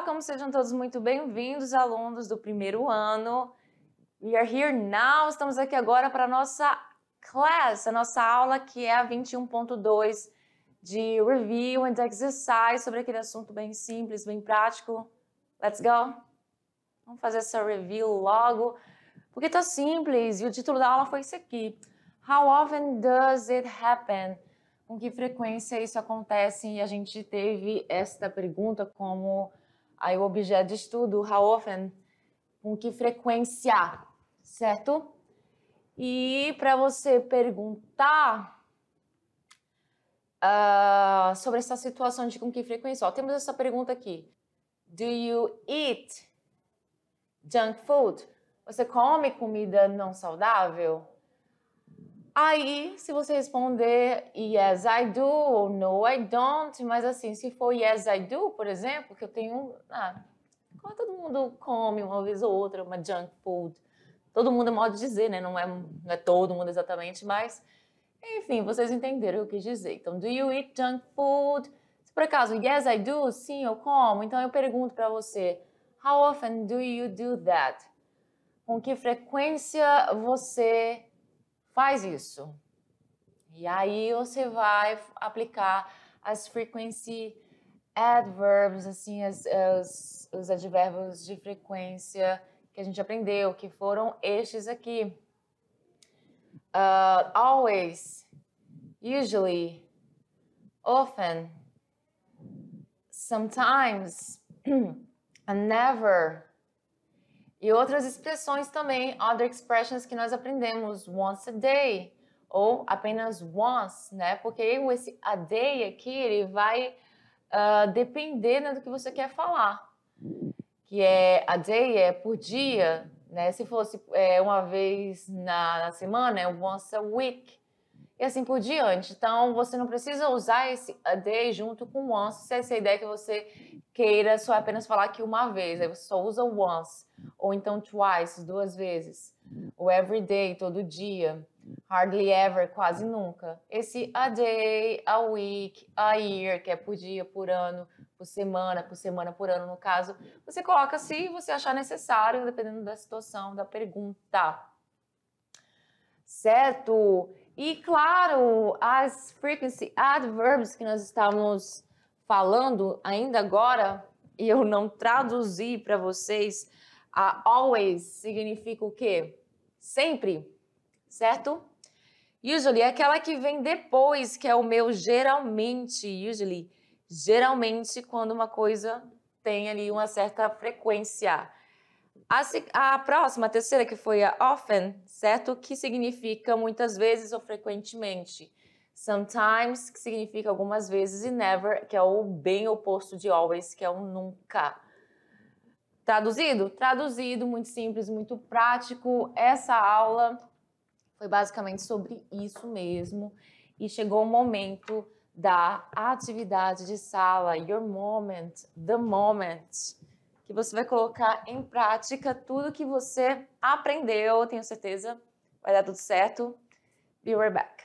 Welcome, sejam todos muito bem-vindos, alunos do primeiro ano. We are here now, estamos aqui agora para a nossa class, a nossa aula que é a 21.2 de review and exercise sobre aquele assunto bem simples, bem prático. Let's go! Vamos fazer essa review logo, porque está simples e o título da aula foi esse aqui. How often does it happen? com que frequência isso acontece e a gente teve esta pergunta como aí o objeto de estudo, how often, com que frequência, certo? E para você perguntar uh, sobre essa situação de com que frequência, ó, temos essa pergunta aqui. Do you eat junk food? Você come comida não saudável? Aí, se você responder yes, I do, ou no, I don't, mas assim, se for yes, I do, por exemplo, que eu tenho. Ah, como todo mundo come uma vez ou outra, uma junk food. Todo mundo é modo de dizer, né? Não é, não é todo mundo exatamente, mas. Enfim, vocês entenderam o que eu quis dizer. Então, do you eat junk food? Se por acaso, yes, I do, sim, eu como, então eu pergunto para você, how often do you do that? Com que frequência você faz isso. E aí você vai aplicar as frequency adverbs, assim, as, as, os advérbios de frequência que a gente aprendeu, que foram estes aqui. Uh, always, usually, often, sometimes, and never. E outras expressões também, other expressions que nós aprendemos, once a day, ou apenas once, né? Porque esse a day aqui, ele vai uh, depender né, do que você quer falar. Que é, a day é por dia, né? Se fosse é, uma vez na, na semana, é once a week e assim por diante. Então, você não precisa usar esse a day junto com once se essa é ideia que você queira só é apenas falar aqui uma vez. Aí você só usa once. Ou então twice, duas vezes. O day todo dia. Hardly ever, quase nunca. Esse a day, a week, a year, que é por dia, por ano, por semana, por semana, por ano, no caso. Você coloca se você achar necessário, dependendo da situação, da pergunta. Certo? E claro, as frequency adverbs que nós estávamos falando ainda agora, e eu não traduzi para vocês, a always significa o quê? Sempre, certo? Usually é aquela que vem depois, que é o meu geralmente, usually. Geralmente, quando uma coisa tem ali uma certa frequência. A, a próxima, a terceira, que foi a often, certo? Que significa muitas vezes ou frequentemente. Sometimes, que significa algumas vezes, e never, que é o bem oposto de always, que é o nunca. Traduzido? Traduzido, muito simples, muito prático. Essa aula foi basicamente sobre isso mesmo. E chegou o momento da atividade de sala, your moment, the moment que você vai colocar em prática tudo que você aprendeu, tenho certeza. Vai dar tudo certo. Be right back.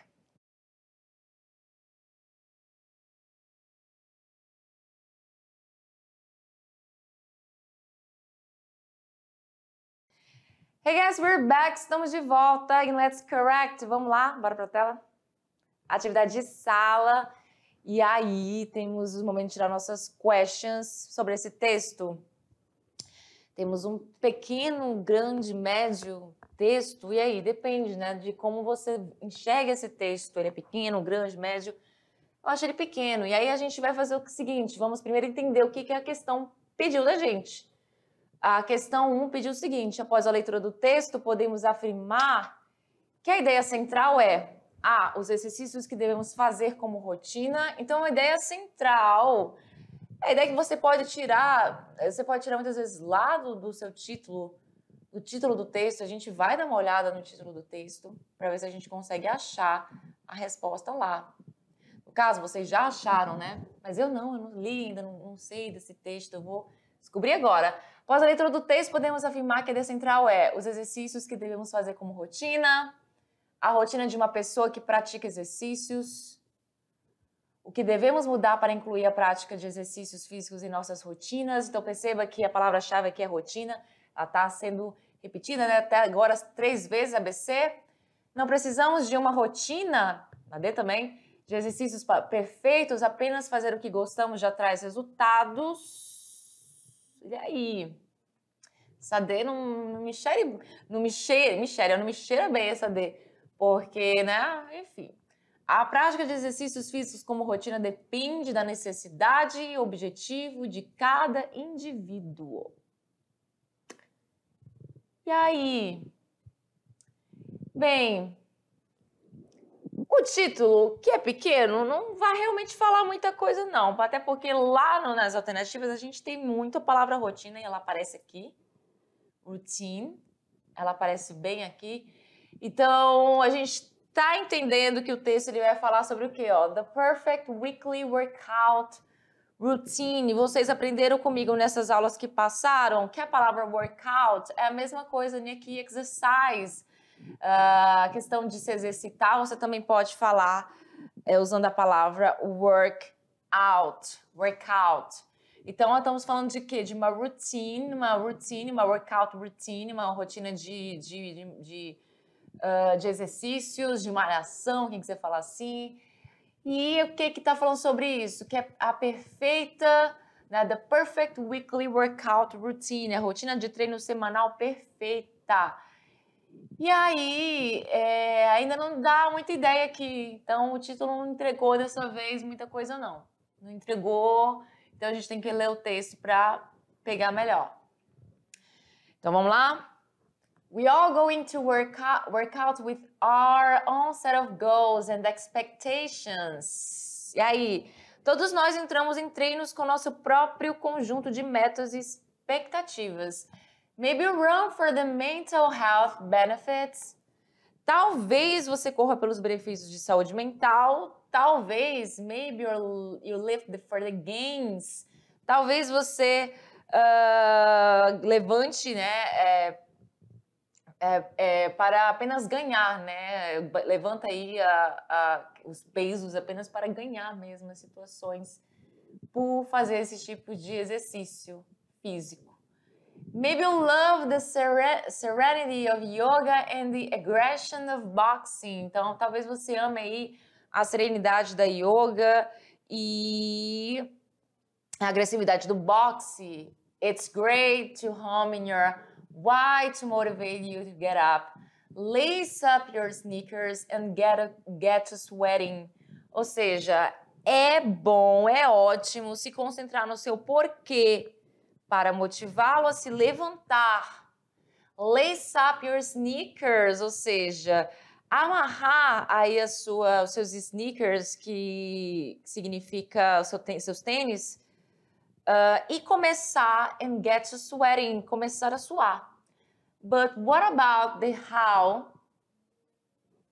Hey guys, we're back. Estamos de volta em Let's Correct. Vamos lá, bora para a tela. Atividade de sala. E aí temos os momentos de tirar nossas questions sobre esse texto. Temos um pequeno, grande, médio texto, e aí depende né, de como você enxerga esse texto. Ele é pequeno, grande, médio. Eu acho ele pequeno. E aí a gente vai fazer o seguinte: vamos primeiro entender o que, que a questão pediu da gente. A questão 1 um pediu o seguinte: após a leitura do texto, podemos afirmar que a ideia central é ah, os exercícios que devemos fazer como rotina. Então, a ideia central a ideia é que você pode tirar, eh, você pode tirar muitas vezes lado do, do seu título, do título do texto, a gente vai dar uma olhada no título do texto para ver se a gente consegue achar a resposta lá. No caso, vocês já acharam, né? Mas eu não, eu não li ainda, não, não sei desse texto, eu vou descobrir agora. Após a leitura do texto, podemos afirmar que a ideia central é os exercícios que devemos fazer como rotina, a rotina de uma pessoa que pratica exercícios, o que devemos mudar para incluir a prática de exercícios físicos em nossas rotinas. Então perceba que a palavra-chave aqui é rotina, ela está sendo repetida né? até agora três vezes ABC. Não precisamos de uma rotina, na D também, de exercícios perfeitos, apenas fazer o que gostamos já traz resultados. E aí? Essa D não, não me cheira, não me cheira, me cheira, não me cheira bem essa D, porque, né, enfim. A prática de exercícios físicos como rotina depende da necessidade e objetivo de cada indivíduo. E aí? Bem, o título, que é pequeno, não vai realmente falar muita coisa, não. Até porque lá nas alternativas a gente tem muito a palavra rotina e ela aparece aqui. Routine. Ela aparece bem aqui. Então, a gente tá entendendo que o texto ele vai falar sobre o quê? Ó, The Perfect Weekly Workout Routine. Vocês aprenderam comigo nessas aulas que passaram que a palavra workout é a mesma coisa né, que exercise. Ah, a uh, questão de se exercitar, você também pode falar é, usando a palavra workout, workout. Então, nós estamos falando de quê? De uma routine, uma routine, uma workout routine, uma rotina de, de, de, de ah, de exercícios, de malhação, quem quiser falar assim. E o que que tá falando sobre isso? Que é a perfeita, né, the perfect weekly workout routine, a rotina de treino semanal perfeita. E aí, é, ainda não dá muita ideia aqui, então o título não entregou dessa vez muita coisa não. Não entregou, então a gente tem que ler o texto para pegar melhor. Então vamos lá? We all going to work out, work out with our own set of goals and expectations. E aí, todos nós entramos em treinos com nosso próprio conjunto de metas e expectativas. Maybe run for the mental health benefits. Talvez você corra pelos benefícios de saúde mental. Talvez, maybe you lift for the gains. Talvez você uh, levante né, é, é, é, para apenas ganhar, né? Levanta aí a, a, os pesos apenas para ganhar mesmo as situações por fazer esse tipo de exercício físico. Maybe you love the serenity of yoga and the aggression of boxing. Então, talvez você ame aí a serenidade da yoga e a agressividade do boxe. It's great to home in your why to motivate you to get up. Lace up your sneakers and get, a, get to sweating. Ou seja, é bom, é ótimo se concentrar no seu porquê para motivá-lo a se levantar. Lace up your sneakers, ou seja, amarrar aí a sua, os seus sneakers, que significa seu, seus tênis, Uh, e começar and get sweating, começar a suar. But what about the how?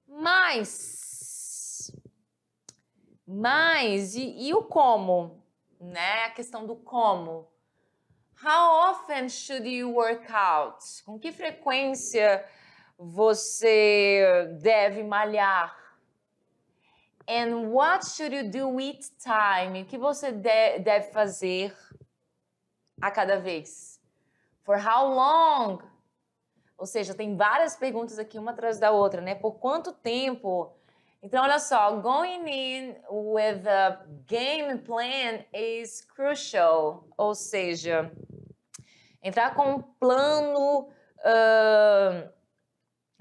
Mas, mas e, e o como, né? A questão do como. How often should you work out? Com que frequência você deve malhar? And what should you do with time? O que você deve fazer a cada vez? For how long? Ou seja, tem várias perguntas aqui, uma atrás da outra, né? Por quanto tempo? Então, olha só, going in with a game plan is crucial. Ou seja, entrar com um plano, uh,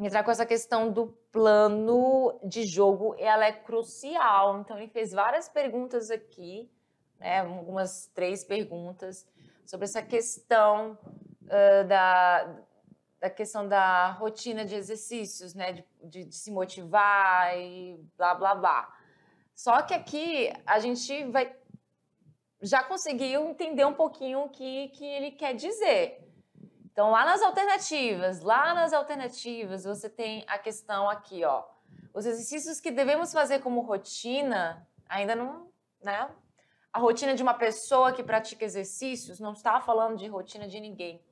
entrar com essa questão do plano de jogo ela é crucial. Então ele fez várias perguntas aqui, né, algumas três perguntas sobre essa questão uh, da, da questão da rotina de exercícios, né, de, de, de se motivar e blá blá blá. Só que aqui a gente vai já conseguiu entender um pouquinho o que, que ele quer dizer. Então, lá nas alternativas, lá nas alternativas, você tem a questão aqui, ó. Os exercícios que devemos fazer como rotina, ainda não, né? A rotina de uma pessoa que pratica exercícios, não está falando de rotina de ninguém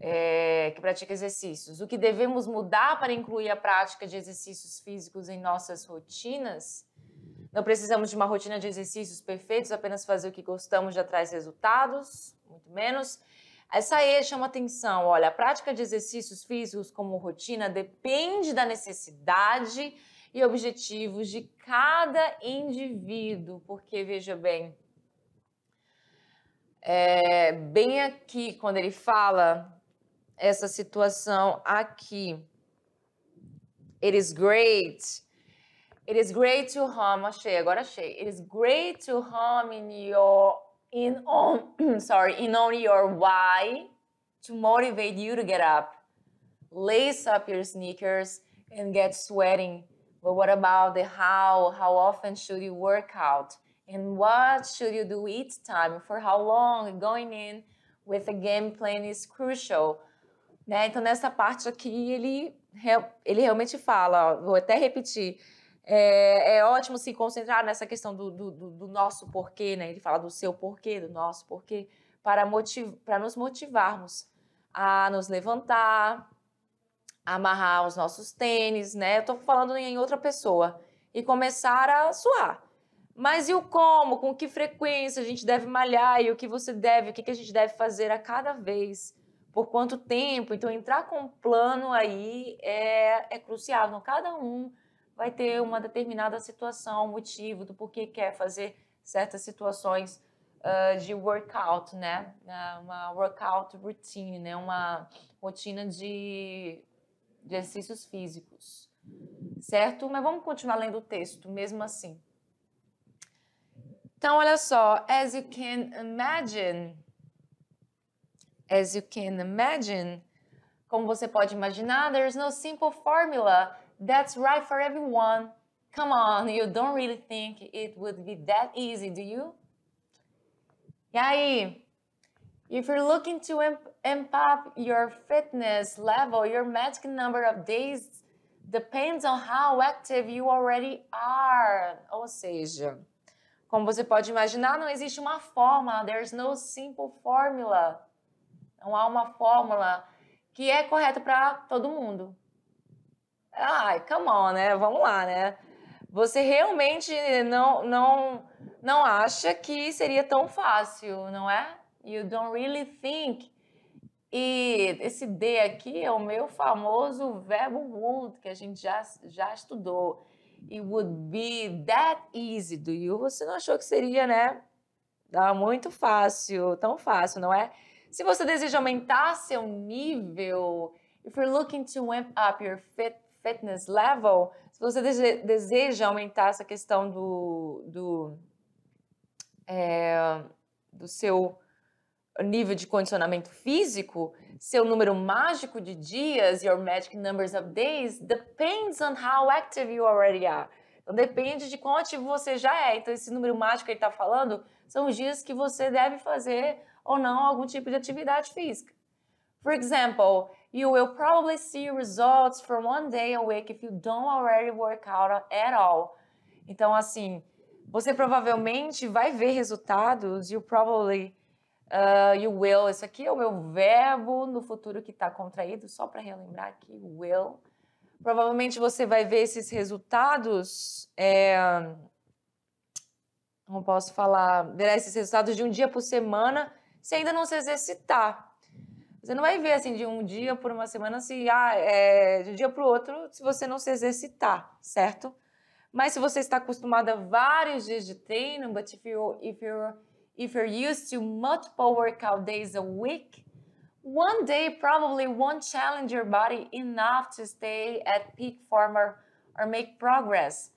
é, que pratica exercícios. O que devemos mudar para incluir a prática de exercícios físicos em nossas rotinas? Não precisamos de uma rotina de exercícios perfeitos, apenas fazer o que gostamos já traz resultados, muito menos. Essa E chama atenção, olha, a prática de exercícios físicos como rotina depende da necessidade e objetivos de cada indivíduo, porque veja bem, é, bem aqui quando ele fala essa situação aqui, it is great, It is great to home, achei, agora achei. It is great to home in your in on, sorry, in on your why to motivate you to get up. Lace up your sneakers and get sweating. But what about the how? How often should you work out? And what should you do each time? For how long? Going in with a game plan is crucial. Né? Então, nessa parte aqui, ele, ele realmente fala, ó, vou até repetir. É, é ótimo se concentrar nessa questão do, do, do, nosso porquê, né? Ele fala do seu porquê, do nosso porquê, para, motiv para nos motivarmos a nos levantar, amarrar os nossos tênis, né? Eu falando em outra pessoa. E começar a suar. Mas e o como? Com que frequência a gente deve malhar e o que você deve, o que a gente deve fazer a cada vez? Por quanto tempo? Então, entrar com um plano aí é, é crucial. Então, cada um vai ter uma determinada situação, motivo do porquê quer fazer certas situações uh, de workout, né? Ah, uma workout routine, né? Uma rotina de, de exercícios físicos, certo? Mas vamos continuar lendo o texto, mesmo assim. Então, olha só, as you can imagine, as you can imagine, como você pode imaginar, there's no simple formula That's right for everyone. Come on, you don't really think it would be that easy, do you? E aí? If you're looking to amp up your fitness level, your magic number of days depends on how active you already are. Ou seja, como você pode imaginar, não existe uma fórmula. There's no simple formula. Não há uma fórmula que é correta para todo mundo. Ai, come on, né? Vamos lá, né? Você realmente não, não, não acha que seria tão fácil, não é? You don't really think. E esse D aqui é o meu famoso verbo would, que a gente já, já estudou. It would be that easy do you. Você não achou que seria, né? dá muito fácil, tão fácil, não é? Se você deseja aumentar seu nível, if you're looking to amp up your fit fitness level, se você deseja aumentar essa questão do, do, é, do seu nível de condicionamento físico, seu número mágico de dias, your magic numbers of days, depends on how active you already are. Então depende de quão ativo você já é. Então esse número mágico que ele está falando são os dias que você deve fazer ou não algum tipo de atividade física. For example, You will probably see results for one day a week if you don't already work out at all. Então, assim, você provavelmente vai ver resultados. You probably, uh, you will. Isso aqui é o meu verbo no futuro que está contraído, só para relembrar aqui, will. Provavelmente você vai ver esses resultados. É, não posso falar, verá esses resultados de um dia por semana se ainda não se exercitar. Você não vai ver assim de um dia por uma semana, assim, ah, é, de um dia para o outro, se você não se exercitar, certo? Mas se você está acostumado a vários dias de treino, but if you if you if you're used to multiple workout days a week, one day probably won't challenge your body enough to stay at peak form or, or make progress.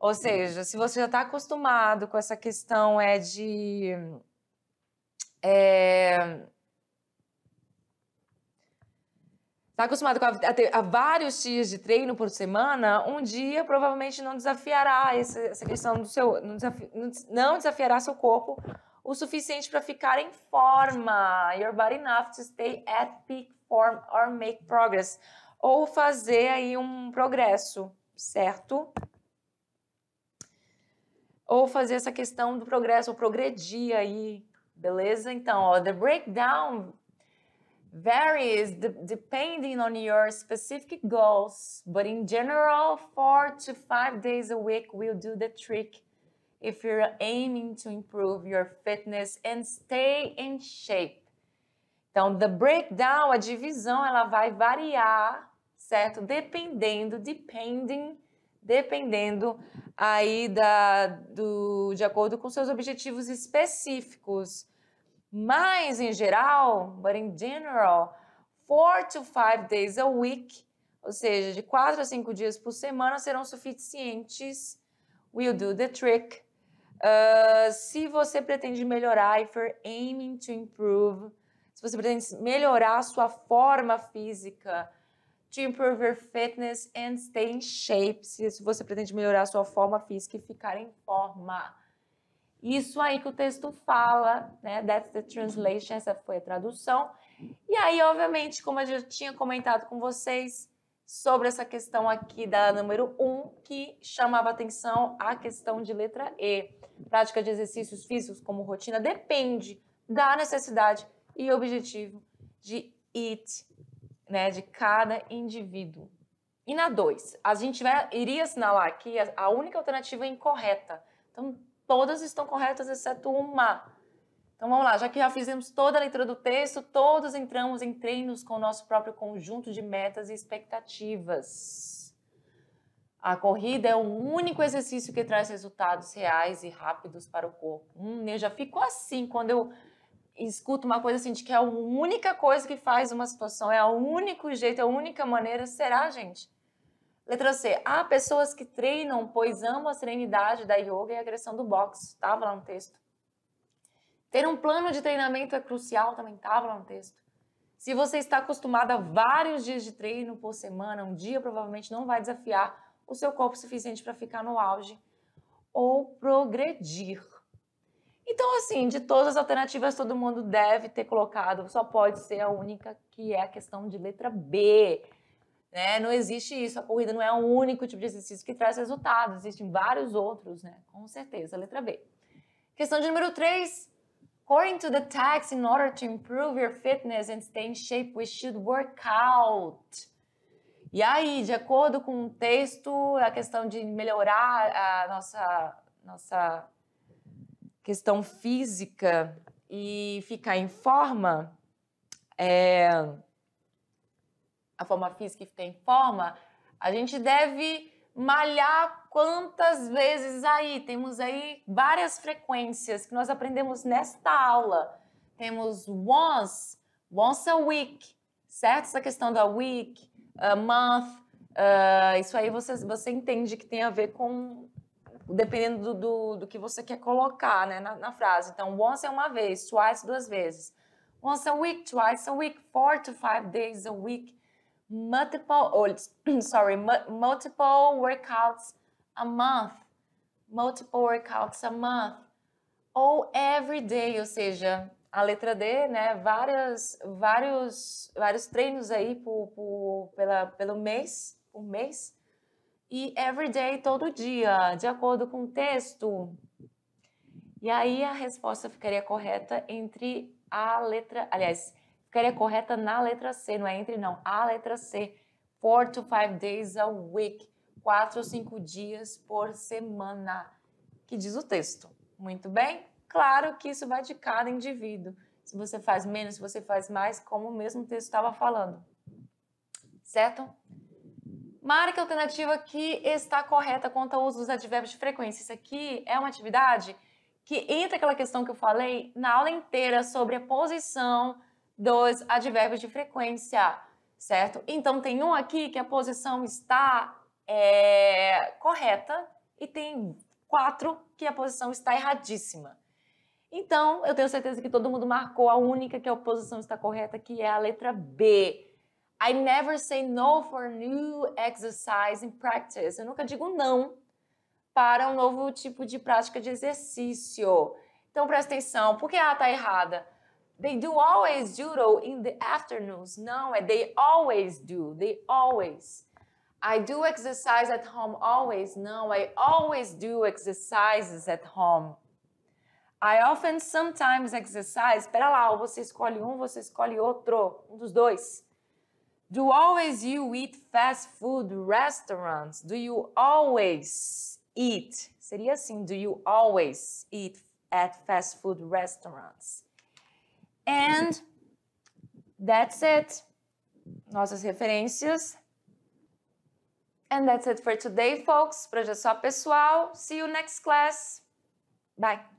Ou seja, se você já está acostumado com essa questão é de é, Está acostumado a, ter a vários dias de treino por semana, um dia provavelmente não desafiará essa, essa questão do seu. Não, desafi, não desafiará seu corpo o suficiente para ficar em forma. Your body enough to stay at peak form or make progress. Ou fazer aí um progresso, certo? Ou fazer essa questão do progresso, ou progredir aí, beleza? Então, ó, the breakdown varies de depending on your specific goals, but in general, four to five days a week will do the trick if you're aiming to improve your fitness and stay in shape. Então, the breakdown, a divisão, ela vai variar, certo? Dependendo, depending, dependendo aí da, do, de acordo com seus objetivos específicos. Mas, em geral, but in general, four to five days a week, ou seja, de quatro a cinco dias por semana serão suficientes. Will do the trick. Uh, se você pretende melhorar, if you're aiming to improve, se você pretende melhorar a sua forma física, to improve your fitness and stay in shape, se você pretende melhorar a sua forma física e ficar em forma. Isso aí que o texto fala, né? That's the translation, essa foi a tradução. E aí, obviamente, como eu já tinha comentado com vocês sobre essa questão aqui da número 1, um, que chamava atenção a questão de letra E. Prática de exercícios físicos como rotina depende da necessidade e objetivo de it, né, de cada indivíduo. E na 2, a gente vai, iria assinalar aqui a, a única alternativa incorreta. Então, Todas estão corretas, exceto uma. Então vamos lá, já que já fizemos toda a leitura do texto, todos entramos em treinos com o nosso próprio conjunto de metas e expectativas. A corrida é o único exercício que traz resultados reais e rápidos para o corpo. Hum, eu já fico assim quando eu escuto uma coisa assim de que é a única coisa que faz uma situação, é o único jeito, é a única maneira. Será, gente? Letra C. Há pessoas que treinam, pois amam a serenidade da yoga e a agressão do boxe. Estava lá no texto. Ter um plano de treinamento é crucial, também estava lá no texto. Se você está acostumada a vários dias de treino por semana, um dia provavelmente não vai desafiar o seu corpo suficiente para ficar no auge ou progredir. Então, assim, de todas as alternativas, todo mundo deve ter colocado, só pode ser a única que é a questão de letra B. Né? Não existe isso, a corrida não é o único tipo de exercício que traz resultado, existem vários outros, né? Com certeza, letra B. Questão de número 3. According to the text, in order to improve your fitness and stay in shape, we should work out. E aí, de acordo com o texto, a questão de melhorar a nossa, nossa questão física e ficar em forma, é, a forma física e tem forma, a gente deve malhar quantas vezes aí? Temos aí várias frequências que nós aprendemos nesta aula. Temos once, once a week, certo? Essa questão da week, a month, uh, isso aí você, você entende que tem a ver com dependendo do, do, do, que você quer colocar né, na, na, frase. Então, once é uma vez, twice duas vezes. Once a week, twice a week, four to five days a week multiple, oh, sorry, multiple workouts a month, multiple workouts a month, ou every day, ou seja, a letra D, né, várias, vários, vários treinos aí por, por, pela, pelo mês, por mês, e every day, todo dia, de acordo com o texto. E aí a resposta ficaria correta entre a letra, aliás, porque ela é correta na letra C, não é entre não, a letra C. Four to five days a week. Quatro ou cinco dias por semana. Que diz o texto. Muito bem? Claro que isso vai de cada indivíduo. Se você faz menos, se você faz mais, como o mesmo texto estava falando. Certo? Marque a alternativa que está correta quanto ao uso dos advérbios de frequência. Isso aqui é uma atividade que entra aquela questão que eu falei na aula inteira sobre a posição, dois advérbios de frequência, certo? Então tem um aqui que a posição está é, correta e tem quatro que a posição está erradíssima. Então, eu tenho certeza que todo mundo marcou a única que a posição está correta, que é a letra B. I never say no for new exercise in practice. Eu nunca digo não para um novo tipo de prática de exercício. Então presta atenção, por que A está errada? They do always judo in the afternoons. Não, é they always do. They always. I do exercise at home always. Não, I always do exercises at home. I often sometimes exercise. Espera lá, você escolhe um, você escolhe outro. Um dos dois. Do always you eat fast food restaurants? Do you always eat? Seria assim, do you always eat at fast food restaurants? And that's it. Nossas referências. And that's it for today, folks. Projeto só pessoal. See you next class. Bye.